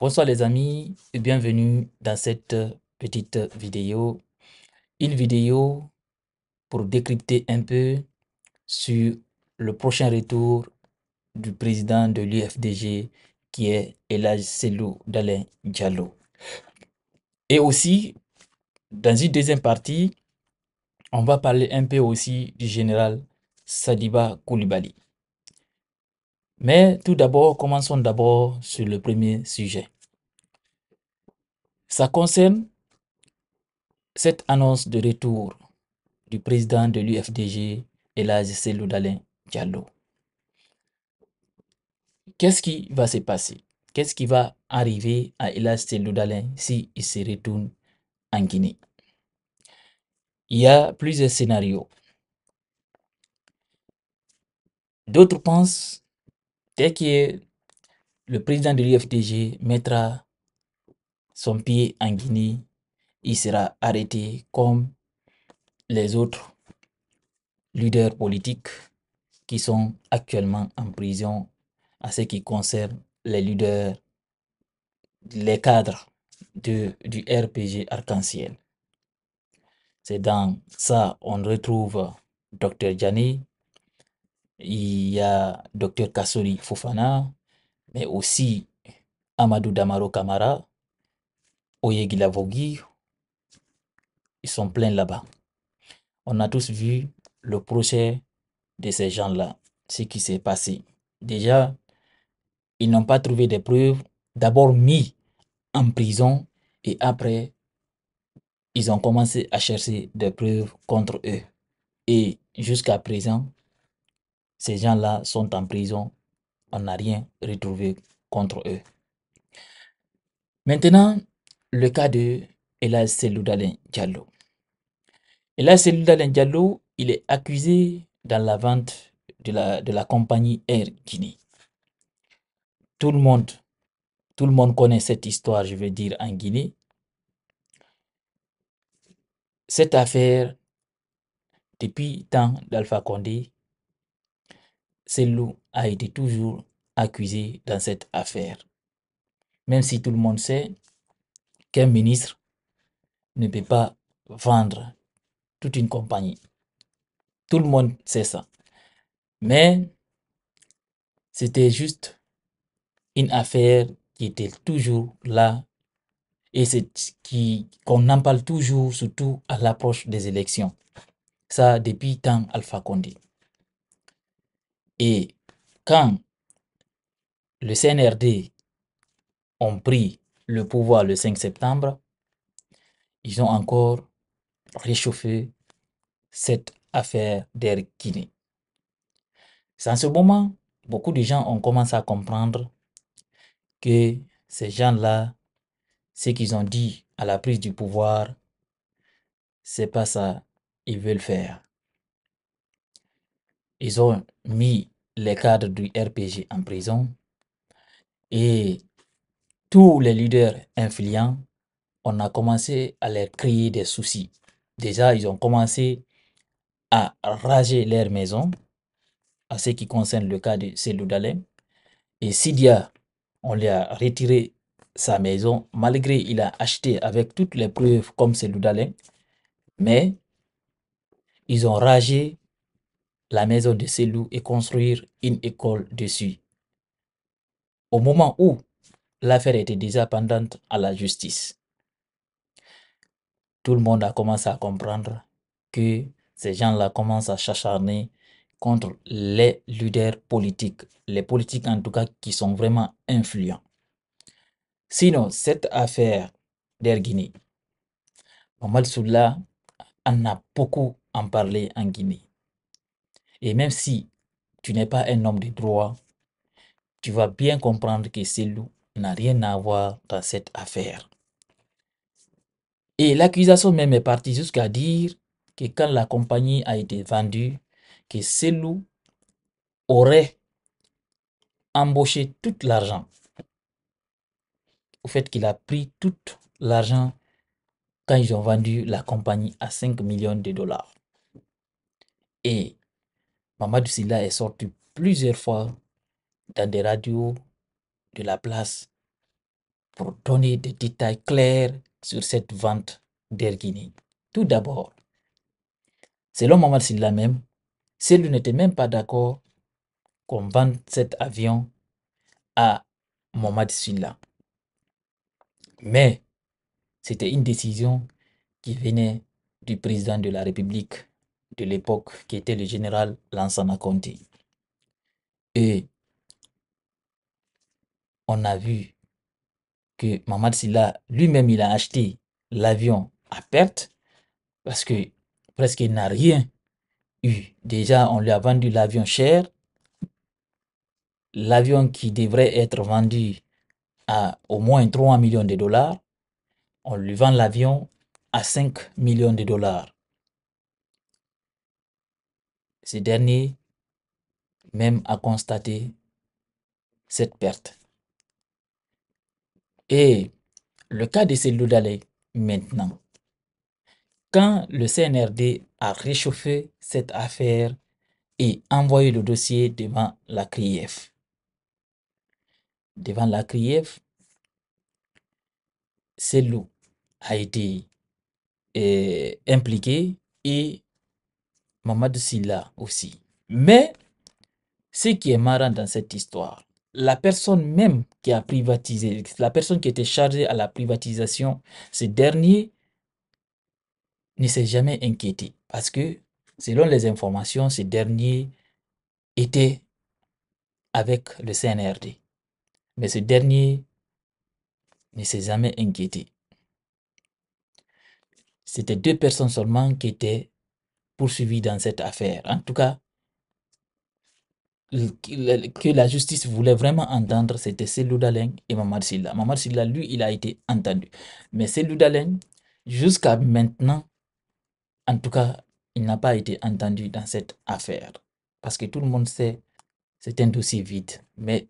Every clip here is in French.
Bonsoir les amis et bienvenue dans cette petite vidéo. Une vidéo pour décrypter un peu sur le prochain retour du président de l'UFDG qui est Elage Selou Dalin Diallo. Et aussi, dans une deuxième partie, on va parler un peu aussi du général Sadiba Koulibaly. Mais tout d'abord, commençons d'abord sur le premier sujet. Ça concerne cette annonce de retour du président de l'UFDG, Elage Loudalin Diallo. Qu'est-ce qui va se passer Qu'est-ce qui va arriver à Elage si s'il se retourne en Guinée Il y a plusieurs scénarios. D'autres pensent dès que le président de l'UFDG mettra son pied en Guinée, il sera arrêté comme les autres leaders politiques qui sont actuellement en prison à ce qui concerne les leaders, les cadres du RPG Arc-en-Ciel. C'est dans ça on retrouve Dr. Jani. Il y a Dr Kassori Fofana, mais aussi Amadou Damaro Kamara, Oyegi Ils sont pleins là-bas. On a tous vu le procès de ces gens-là, ce qui s'est passé. Déjà, ils n'ont pas trouvé des preuves. D'abord mis en prison et après, ils ont commencé à chercher des preuves contre eux. Et jusqu'à présent, ces gens-là sont en prison. On n'a rien retrouvé contre eux. Maintenant, le cas de Elas Seloudalen Diallo. Elas Seloudalen Diallo, il est accusé dans la vente de la, de la compagnie Air Guinée. Tout le monde, tout le monde connaît cette histoire, je veux dire, en Guinée. Cette affaire, depuis tant temps d'Alpha Condé, qui a été toujours accusé dans cette affaire. Même si tout le monde sait qu'un ministre ne peut pas vendre toute une compagnie. Tout le monde sait ça. Mais c'était juste une affaire qui était toujours là et c'est qui qu'on en parle toujours, surtout à l'approche des élections. Ça, depuis tant Alpha Condé. Et quand le CNRD ont pris le pouvoir le 5 septembre, ils ont encore réchauffé cette affaire d'Air Guinée. C'est en ce moment, beaucoup de gens ont commencé à comprendre que ces gens-là, ce qu'ils ont dit à la prise du pouvoir, c'est pas ça ils veulent faire. Ils ont mis les cadres du RPG en prison et tous les leaders influents, on a commencé à leur créer des soucis. Déjà, ils ont commencé à rager leur maison, à ce qui concerne le cas de Seloudalem. Et Sidia, on lui a retiré sa maison, malgré il a acheté avec toutes les preuves comme Seloudalem. Mais ils ont ragé la maison de ces loups et construire une école dessus. Au moment où l'affaire était déjà pendante à la justice, tout le monde a commencé à comprendre que ces gens-là commencent à s'acharner contre les leaders politiques, les politiques en tout cas qui sont vraiment influents. Sinon, cette affaire d'Air Guinée, Mamad Soula en a beaucoup en parlé en Guinée. Et même si tu n'es pas un homme de droit, tu vas bien comprendre que ce loup n'a rien à voir dans cette affaire. Et l'accusation même est partie jusqu'à dire que quand la compagnie a été vendue, que ce loup aurait embauché tout l'argent. Au fait qu'il a pris tout l'argent quand ils ont vendu la compagnie à 5 millions de dollars. Et Mamadou Silla est sorti plusieurs fois dans des radios de la place pour donner des détails clairs sur cette vente d'Air Tout d'abord, selon Mamadou Silla même, celui n'était même pas d'accord qu'on vende cet avion à Mamadou Silla. Mais c'était une décision qui venait du président de la République de l'époque, qui était le général Lansana Conti Et on a vu que Mamad Silla, lui-même, il a acheté l'avion à perte parce que presque il n'a rien eu. Déjà, on lui a vendu l'avion cher. L'avion qui devrait être vendu à au moins 3 millions de dollars, on lui vend l'avion à 5 millions de dollars. Ce dernier même a constaté cette perte. Et le cas de Célou d'aller maintenant. Quand le CNRD a réchauffé cette affaire et envoyé le dossier devant la CRIEF, devant la CRIEF, Célou a été euh, impliqué et Mamadou Silla aussi. Mais ce qui est marrant dans cette histoire, la personne même qui a privatisé, la personne qui était chargée à la privatisation, ce dernier ne s'est jamais inquiété parce que, selon les informations, ce dernier était avec le CNRD. Mais ce dernier ne s'est jamais inquiété. C'était deux personnes seulement qui étaient poursuivi dans cette affaire. En tout cas, que la justice voulait vraiment entendre, c'était Selou et Mamar Silla. Silla, lui, il a été entendu. Mais Selou jusqu'à maintenant, en tout cas, il n'a pas été entendu dans cette affaire. Parce que tout le monde sait, c'est un dossier vide. Mais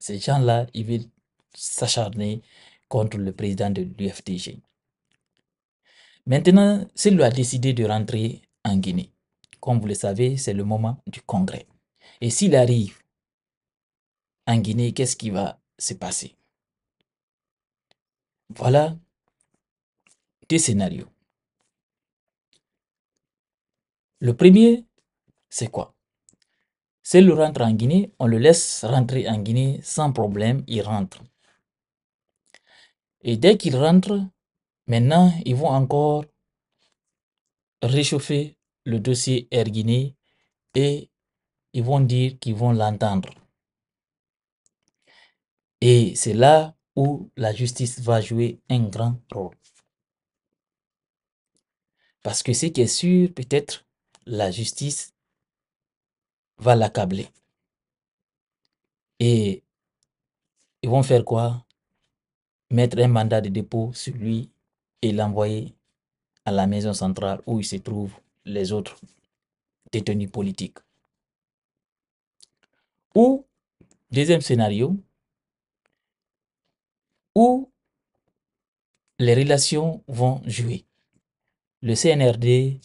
ces gens-là, ils veulent s'acharner contre le président de l'UFTG. Maintenant, Selou a décidé de rentrer Guinée. Comme vous le savez, c'est le moment du congrès. Et s'il arrive en Guinée, qu'est-ce qui va se passer Voilà deux scénarios. Le premier, c'est quoi c'est le rentre en Guinée, on le laisse rentrer en Guinée sans problème, il rentre. Et dès qu'il rentre, maintenant, ils vont encore réchauffer le dossier Erguiné et ils vont dire qu'ils vont l'entendre. Et c'est là où la justice va jouer un grand rôle. Parce que ce qui est sûr, peut-être la justice va l'accabler. Et ils vont faire quoi Mettre un mandat de dépôt sur lui et l'envoyer à la maison centrale où il se trouve les autres détenus politiques. Ou, deuxième scénario, où les relations vont jouer. Le CNRD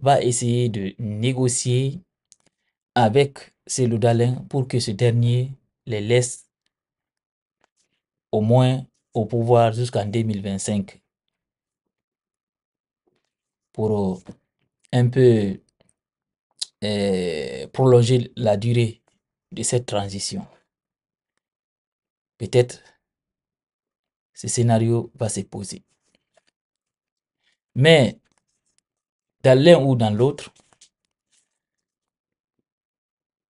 va essayer de négocier avec Seloudalin pour que ce dernier les laisse au moins au pouvoir jusqu'en 2025 pour euh, un peu euh, prolonger la durée de cette transition. Peut-être ce scénario va se poser. Mais dans l'un ou dans l'autre,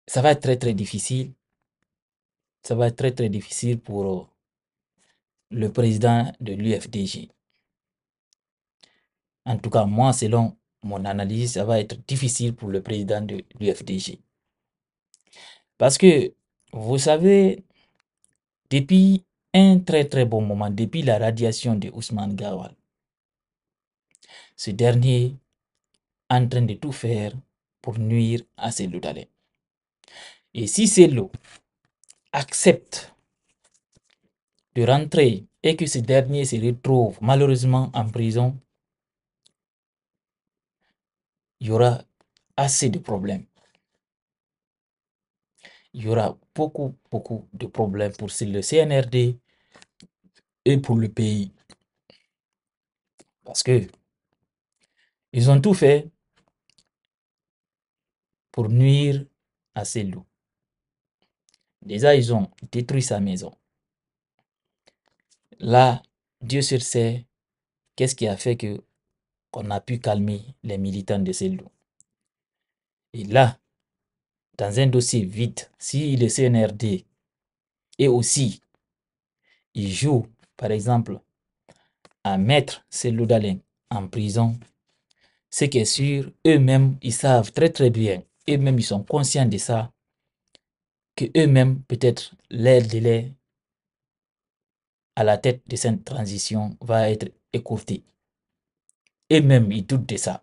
ça va être très très difficile. Ça va être très très difficile pour euh, le président de l'UFDG. En tout cas, moi, selon mon analyse, ça va être difficile pour le président de l'UFDG. Parce que, vous savez, depuis un très très bon moment, depuis la radiation de Ousmane Gawal, ce dernier est en train de tout faire pour nuire à ses Dalen. Et si loups accepte de rentrer et que ce dernier se retrouve malheureusement en prison, il y aura assez de problèmes. Il y aura beaucoup, beaucoup de problèmes pour le CNRD et pour le pays. Parce que ils ont tout fait pour nuire à ces loups. Déjà, ils ont détruit sa maison. Là, Dieu sur sait qu'est-ce qui a fait que qu'on a pu calmer les militants de Seldou. Et là, dans un dossier vite, si le CNRD et aussi ils joue, par exemple, à mettre Seldou Dalain en prison, ce qui est sûr, eux-mêmes, ils savent très très bien, eux-mêmes, ils sont conscients de ça, que eux-mêmes, peut-être, de délai à la tête de cette transition va être écourté et même ils doutent de ça.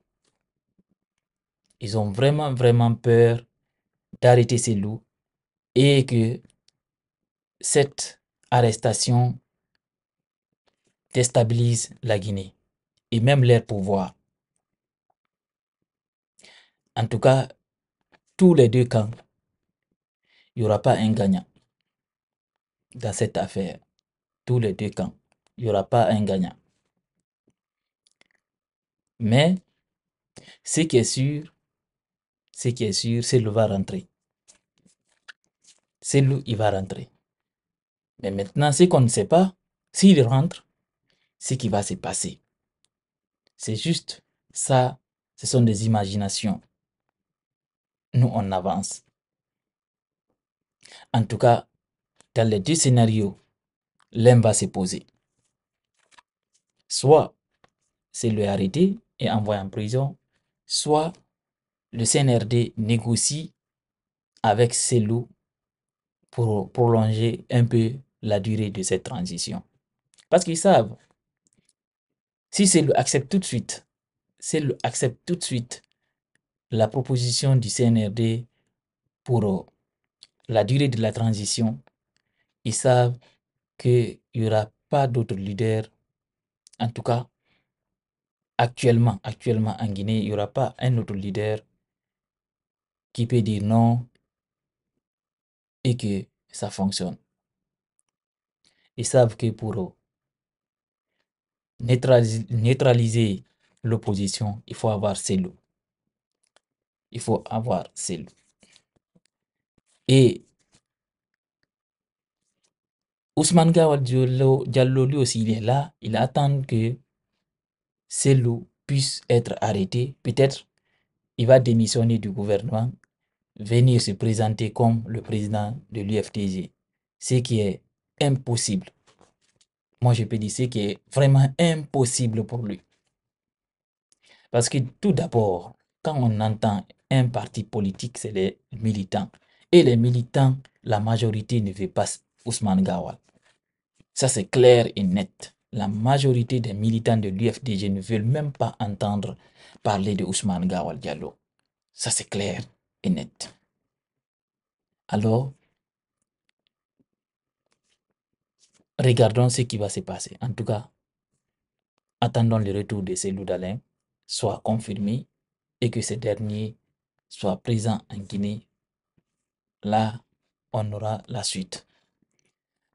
Ils ont vraiment, vraiment peur d'arrêter ces loups et que cette arrestation déstabilise la Guinée et même leur pouvoir. En tout cas, tous les deux camps, il n'y aura pas un gagnant dans cette affaire. Tous les deux camps, il n'y aura pas un gagnant. Mais ce qui est sûr, ce qui est sûr, c'est le va rentrer. C'est lui, il va rentrer. Mais maintenant, ce qu'on ne sait pas, s'il rentre, ce qui va se passer. C'est juste ça, ce sont des imaginations. Nous, on avance. En tout cas, dans les deux scénarios, l'un va se poser. Soit c'est le arrêté et envoie en prison, soit le CNRD négocie avec ses loups pour prolonger un peu la durée de cette transition. Parce qu'ils savent, si c'est accepte tout de suite, c'est accepte tout de suite la proposition du CNRD pour euh, la durée de la transition, ils savent qu'il n'y aura pas d'autres leaders, en tout cas actuellement, actuellement en Guinée, il n'y aura pas un autre leader qui peut dire non et que ça fonctionne. Ils savent que pour neutraliser, l'opposition, il faut avoir ces loups. Il faut avoir ces loups. Et Ousmane Gawal Diallo, lui aussi, il est là. Il attend que ces loups puissent être arrêté, Peut-être il va démissionner du gouvernement, venir se présenter comme le président de l'UFTG, ce qui est impossible. Moi, je peux dire ce qui est vraiment impossible pour lui. Parce que tout d'abord, quand on entend un parti politique, c'est les militants. Et les militants, la majorité ne veut pas Ousmane Gawal. Ça, c'est clair et net la majorité des militants de l'UFDG ne veulent même pas entendre parler de Ousmane Gawal Diallo. Ça, c'est clair et net. Alors, regardons ce qui va se passer. En tout cas, attendons le retour de ces d'Alain soit confirmé et que ces derniers soit présents en Guinée. Là, on aura la suite.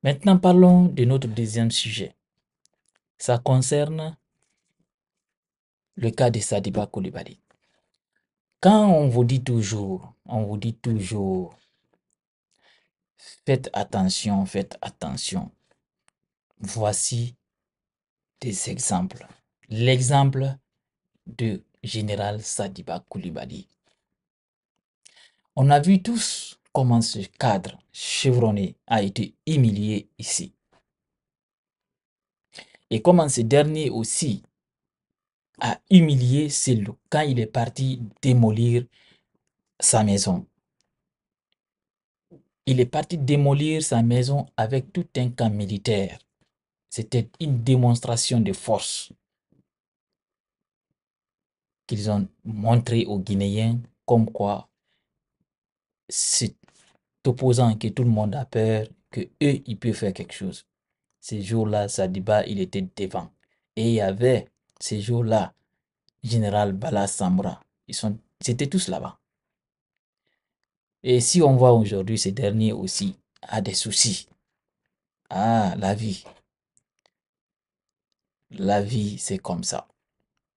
Maintenant, parlons de notre deuxième sujet. Ça concerne le cas de Sadiba Koulibaly. Quand on vous dit toujours, on vous dit toujours, faites attention, faites attention. Voici des exemples. L'exemple de général Sadiba Koulibaly. On a vu tous comment ce cadre chevronné a été humilié ici et comment ce dernier aussi a humilié Selou quand il est parti démolir sa maison. Il est parti démolir sa maison avec tout un camp militaire. C'était une démonstration de force qu'ils ont montré aux Guinéens comme quoi cet opposant que tout le monde a peur, que eux, ils peuvent faire quelque chose. Ces jours-là, Sadiba, il était devant. Et il y avait, ces jours-là, Général Bala Sambra. Ils, sont, étaient tous là-bas. Et si on voit aujourd'hui, ces derniers aussi a des soucis. Ah, la vie. La vie, c'est comme ça.